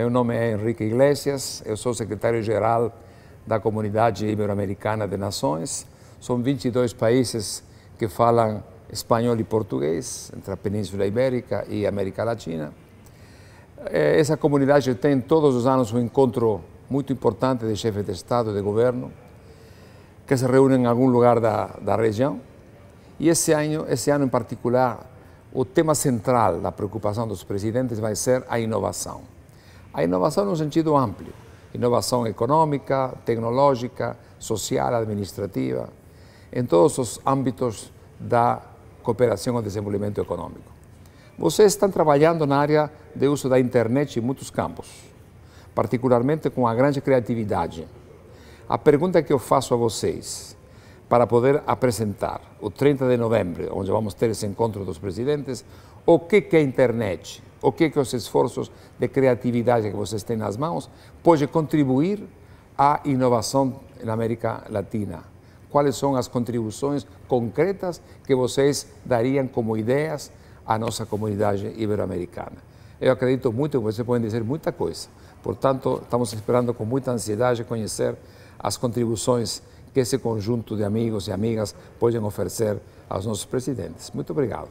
Meu nome é Henrique Iglesias, eu sou secretário-geral da Comunidade Ibero-Americana de Nações. São 22 países que falam espanhol e português, entre a Península Ibérica e a América Latina. Eh, essa comunidade tem todos os anos um encontro muito importante de chefes de Estado e de governo, que se reúnem em algum lugar da, da região. E esse ano, esse ano em particular, o tema central da preocupação dos presidentes vai ser a inovação. A inovação num sentido amplo, inovação econômica, tecnológica, social, administrativa, em todos os âmbitos da cooperação e desenvolvimento econômico. Vocês estão trabalhando na área de uso da internet em muitos campos, particularmente com a grande criatividade. A pergunta que eu faço a vocês, para poder apresentar, o 30 de novembro, onde vamos ter esse encontro dos presidentes, o que é a internet? o que, é que os esforços de criatividade que vocês têm nas mãos pode contribuir à inovação na América Latina? Quais são as contribuições concretas que vocês dariam como ideias à nossa comunidade ibero-americana? Eu acredito muito que vocês podem dizer muita coisa. Portanto, estamos esperando com muita ansiedade conhecer as contribuições que esse conjunto de amigos e amigas podem oferecer aos nossos presidentes. Muito obrigado.